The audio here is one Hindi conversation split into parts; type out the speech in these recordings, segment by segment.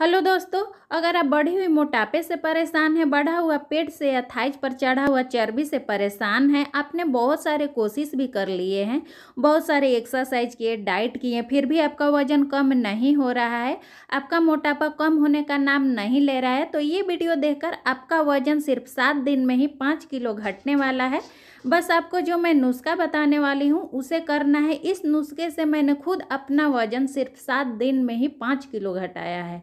हेलो दोस्तों अगर आप बढ़ी हुई मोटापे से परेशान हैं बढ़ा हुआ पेट से या थाइज पर चढ़ा हुआ चर्बी से परेशान हैं आपने बहुत सारे कोशिश भी कर लिए हैं बहुत सारे एक्सरसाइज किए डाइट किए फिर भी आपका वजन कम नहीं हो रहा है आपका मोटापा कम होने का नाम नहीं ले रहा है तो ये वीडियो देखकर आपका वजन सिर्फ सात दिन में ही पाँच किलो घटने वाला है बस आपको जो मैं नुस्खा बताने वाली हूँ उसे करना है इस नुस्खे से मैंने खुद अपना वज़न सिर्फ सात दिन में ही पाँच किलो घटाया है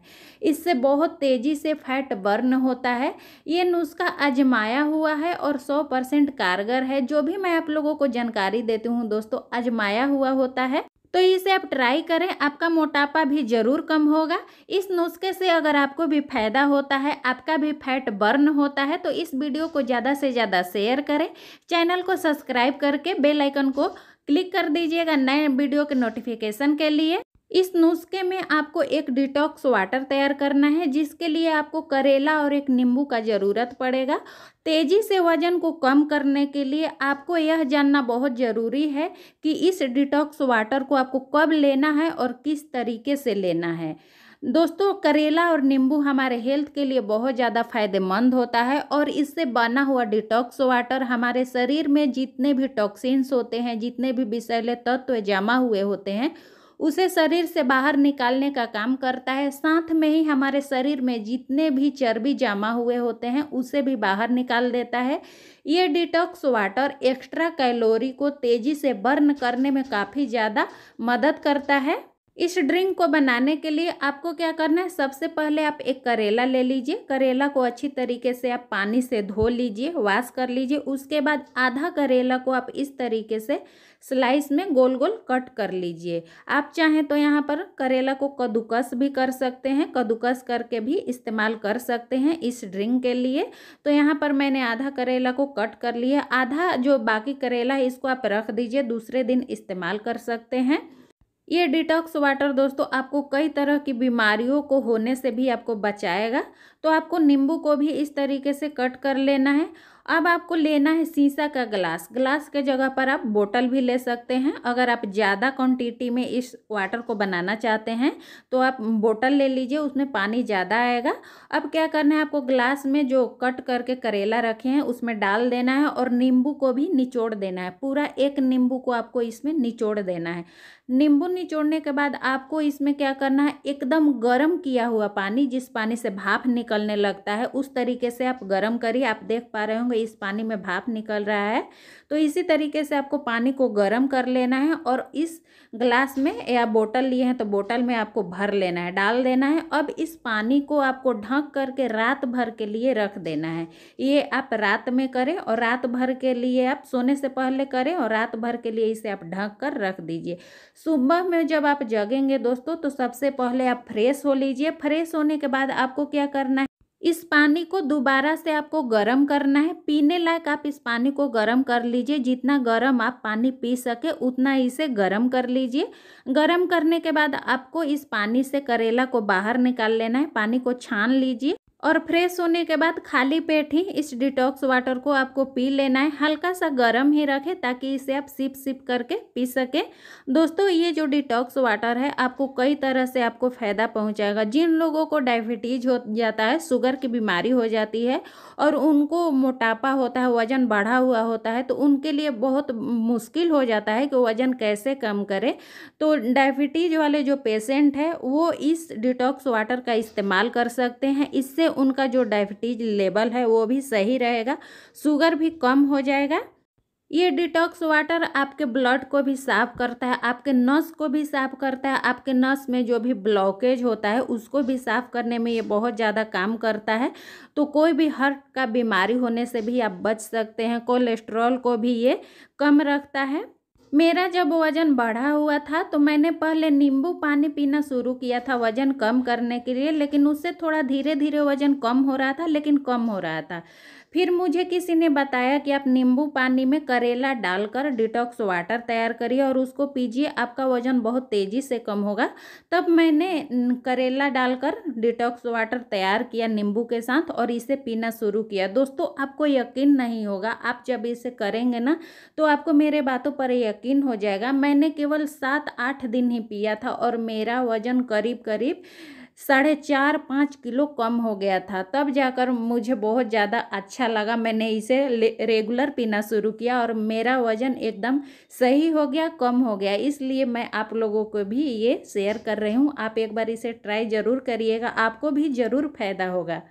इससे बहुत तेज़ी से फैट बर्न होता है ये नुस्खा आजमाया हुआ है और सौ परसेंट कारगर है जो भी मैं आप लोगों को जानकारी देती हूँ दोस्तों आजमाया हुआ होता है तो इसे आप ट्राई करें आपका मोटापा भी ज़रूर कम होगा इस नुस्खे से अगर आपको भी फ़ायदा होता है आपका भी फैट बर्न होता है तो इस वीडियो को ज़्यादा से ज़्यादा शेयर करें चैनल को सब्सक्राइब करके बेल आइकन को क्लिक कर दीजिएगा नए वीडियो के नोटिफिकेशन के लिए इस नुस्खे में आपको एक डिटॉक्स वाटर तैयार करना है जिसके लिए आपको करेला और एक नींबू का ज़रूरत पड़ेगा तेज़ी से वज़न को कम करने के लिए आपको यह जानना बहुत ज़रूरी है कि इस डिटॉक्स वाटर को आपको कब लेना है और किस तरीके से लेना है दोस्तों करेला और नींबू हमारे हेल्थ के लिए बहुत ज़्यादा फायदेमंद होता है और इससे बना हुआ डिटॉक्स वाटर हमारे शरीर में जितने भी टॉक्सिन्स होते हैं जितने भी विषैले तत्व जमा हुए होते हैं उसे शरीर से बाहर निकालने का काम करता है साथ में ही हमारे शरीर में जितने भी चर्बी जमा हुए होते हैं उसे भी बाहर निकाल देता है ये डिटॉक्स वाटर एक्स्ट्रा कैलोरी को तेज़ी से बर्न करने में काफ़ी ज़्यादा मदद करता है इस ड्रिंक को बनाने के लिए आपको क्या करना है सबसे पहले आप एक करेला ले लीजिए करेला को अच्छी तरीके से आप पानी से धो लीजिए वॉश कर लीजिए उसके बाद आधा करेला को आप इस तरीके से स्लाइस में गोल गोल कट कर लीजिए आप चाहें तो यहाँ पर करेला को कद्दूकस भी कर सकते हैं कद्दूकस करके भी इस्तेमाल कर सकते हैं इस ड्रिंक के लिए तो यहाँ पर मैंने आधा करेला को कट कर लिया आधा जो बाकी करेला है इसको आप रख दीजिए दूसरे दिन इस्तेमाल कर सकते हैं ये डिटॉक्स वाटर दोस्तों आपको कई तरह की बीमारियों को होने से भी आपको बचाएगा तो आपको नींबू को भी इस तरीके से कट कर लेना है अब आपको लेना है शीशा का ग्लास ग्लास के जगह पर आप बोतल भी ले सकते हैं अगर आप ज़्यादा क्वांटिटी में इस वाटर को बनाना चाहते हैं तो आप बोतल ले लीजिए उसमें पानी ज़्यादा आएगा अब क्या करना है आपको ग्लास में जो कट करके करेला रखे हैं उसमें डाल देना है और नींबू को भी निचोड़ देना है पूरा एक नींबू को आपको इसमें निचोड़ देना है नींबू निचोड़ने के बाद आपको इसमें क्या करना है एकदम गर्म किया हुआ पानी जिस पानी से भाप निकलने लगता है उस तरीके से आप गर्म करिए आप देख पा रहे होंगे भाई इस पानी में भाप निकल रहा है तो इसी तरीके से आपको पानी को गर्म कर लेना है और इस ग्लास में या बोतल लिए हैं तो बोतल में आपको भर लेना है डाल देना है अब इस पानी को आपको ढक करके रात भर के लिए रख देना है ये आप रात में करें और रात भर के लिए आप सोने से पहले करें और रात भर के लिए इसे आप ढक कर रख दीजिए सुबह में जब आप जगेंगे दोस्तों तो सबसे पहले आप फ्रेश हो लीजिए फ्रेश होने के बाद आपको क्या करना है इस पानी को दोबारा से आपको गर्म करना है पीने लायक आप इस पानी को गर्म कर लीजिए जितना गर्म आप पानी पी सके उतना इसे गर्म कर लीजिए गर्म करने के बाद आपको इस पानी से करेला को बाहर निकाल लेना है पानी को छान लीजिए और फ्रेश होने के बाद खाली पेट ही इस डिटॉक्स वाटर को आपको पी लेना है हल्का सा गर्म ही रखें ताकि इसे आप सिप सिप करके पी सकें दोस्तों ये जो डिटॉक्स वाटर है आपको कई तरह से आपको फ़ायदा पहुंचाएगा जिन लोगों को डायबिटीज हो जाता है शुगर की बीमारी हो जाती है और उनको मोटापा होता है वज़न बढ़ा हुआ होता है तो उनके लिए बहुत मुश्किल हो जाता है कि वज़न कैसे कम करें तो डायबिटीज वाले जो पेशेंट है वो इस डिटॉक्स वाटर का इस्तेमाल कर सकते हैं इससे उनका जो डायबिटीज लेवल है वो भी सही रहेगा शुगर भी कम हो जाएगा ये डिटॉक्स वाटर आपके ब्लड को भी साफ करता है आपके नस को भी साफ करता है आपके नस में जो भी ब्लॉकेज होता है उसको भी साफ करने में ये बहुत ज़्यादा काम करता है तो कोई भी हर्ट का बीमारी होने से भी आप बच सकते हैं कोलेस्ट्रॉल को भी ये कम रखता है मेरा जब वज़न बढ़ा हुआ था तो मैंने पहले नींबू पानी पीना शुरू किया था वज़न कम करने के लिए लेकिन उससे थोड़ा धीरे धीरे वज़न कम हो रहा था लेकिन कम हो रहा था फिर मुझे किसी ने बताया कि आप नींबू पानी में करेला डालकर डिटॉक्स वाटर तैयार करिए और उसको पीजिए आपका वजन बहुत तेज़ी से कम होगा तब मैंने करेला डालकर डिटॉक्स वाटर तैयार किया नींबू के साथ और इसे पीना शुरू किया दोस्तों आपको यकीन नहीं होगा आप जब इसे करेंगे ना तो आपको मेरे बातों पर यकीन हो जाएगा मैंने केवल सात आठ दिन ही पिया था और मेरा वजन करीब करीब साढ़े चार पाँच किलो कम हो गया था तब जाकर मुझे बहुत ज़्यादा अच्छा लगा मैंने इसे रेगुलर पीना शुरू किया और मेरा वज़न एकदम सही हो गया कम हो गया इसलिए मैं आप लोगों को भी ये शेयर कर रही हूँ आप एक बार इसे ट्राई ज़रूर करिएगा आपको भी ज़रूर फ़ायदा होगा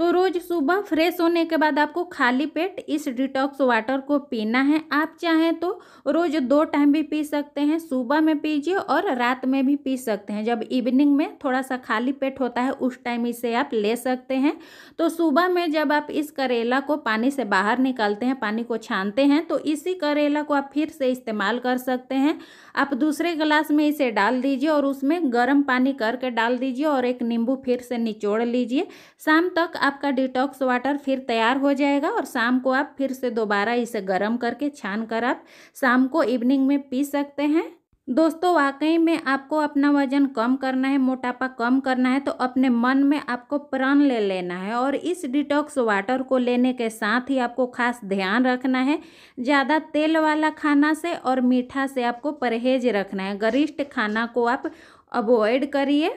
तो रोज़ सुबह फ्रेश होने के बाद आपको खाली पेट इस डिटॉक्स वाटर को पीना है आप चाहें तो रोज़ दो टाइम भी पी सकते हैं सुबह में पीजिए और रात में भी पी सकते हैं जब इवनिंग में थोड़ा सा खाली पेट होता है उस टाइम इसे आप ले सकते हैं तो सुबह में जब आप इस करेला को पानी से बाहर निकालते हैं पानी को छानते हैं तो इसी करेला को आप फिर से इस्तेमाल कर सकते हैं आप दूसरे गिलास में इसे डाल दीजिए और उसमें गर्म पानी करके डाल दीजिए और एक नींबू फिर से निचोड़ लीजिए शाम तक आप आपका डिटॉक्स वाटर फिर तैयार हो जाएगा और शाम को आप फिर से दोबारा इसे गर्म करके छान कर आप शाम को इवनिंग में पी सकते हैं दोस्तों वाकई में आपको अपना वजन कम करना है मोटापा कम करना है तो अपने मन में आपको प्रण ले लेना है और इस डिटॉक्स वाटर को लेने के साथ ही आपको खास ध्यान रखना है ज़्यादा तेल वाला खाना से और मीठा से आपको परहेज रखना है गरिष्ठ खाना को आप अवॉइड करिए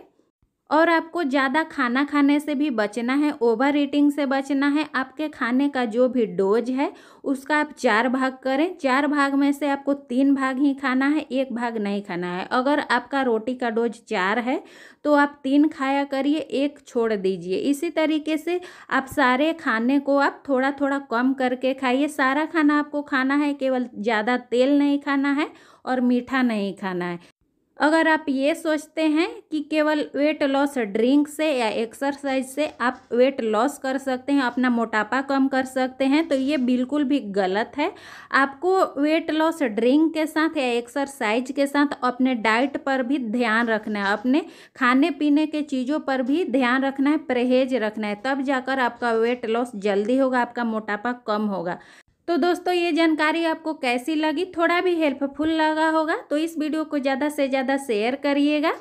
और आपको ज़्यादा खाना खाने से भी बचना है ओवर ईटिंग से बचना है आपके खाने का जो भी डोज है उसका आप चार भाग करें चार भाग में से आपको तीन भाग ही खाना है एक भाग नहीं खाना है अगर आपका रोटी का डोज चार है तो आप तीन खाया करिए एक छोड़ दीजिए इसी तरीके से आप सारे खाने को आप थोड़ा थोड़ा कम करके खाइए सारा खाना आपको खाना है केवल ज़्यादा तेल नहीं खाना है और मीठा नहीं खाना है अगर आप ये सोचते हैं कि केवल वेट लॉस ड्रिंक से या एक्सरसाइज से आप वेट लॉस कर सकते हैं अपना मोटापा कम कर सकते हैं तो ये बिल्कुल भी गलत है आपको वेट लॉस ड्रिंक के साथ या एक्सरसाइज के साथ अपने डाइट पर भी ध्यान रखना है अपने खाने पीने के चीज़ों पर भी ध्यान रखना है परहेज रखना है तब जाकर आपका वेट लॉस जल्दी होगा आपका मोटापा कम होगा तो दोस्तों ये जानकारी आपको कैसी लगी थोड़ा भी हेल्पफुल लगा होगा तो इस वीडियो को ज़्यादा से ज़्यादा शेयर करिएगा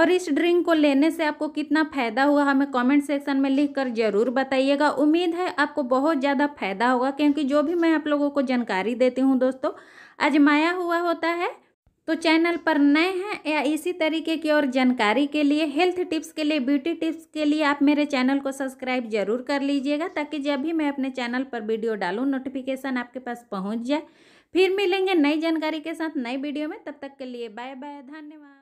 और इस ड्रिंक को लेने से आपको कितना फ़ायदा हुआ हमें कमेंट सेक्शन में लिखकर ज़रूर बताइएगा उम्मीद है आपको बहुत ज़्यादा फ़ायदा होगा क्योंकि जो भी मैं आप लोगों को जानकारी देती हूँ दोस्तों आजमाया हुआ होता है तो चैनल पर नए हैं या इसी तरीके की और जानकारी के लिए हेल्थ टिप्स के लिए ब्यूटी टिप्स के लिए आप मेरे चैनल को सब्सक्राइब जरूर कर लीजिएगा ताकि जब भी मैं अपने चैनल पर वीडियो डालूँ नोटिफिकेशन आपके पास पहुँच जाए फिर मिलेंगे नई जानकारी के साथ नई वीडियो में तब तक के लिए बाय बाय धन्यवाद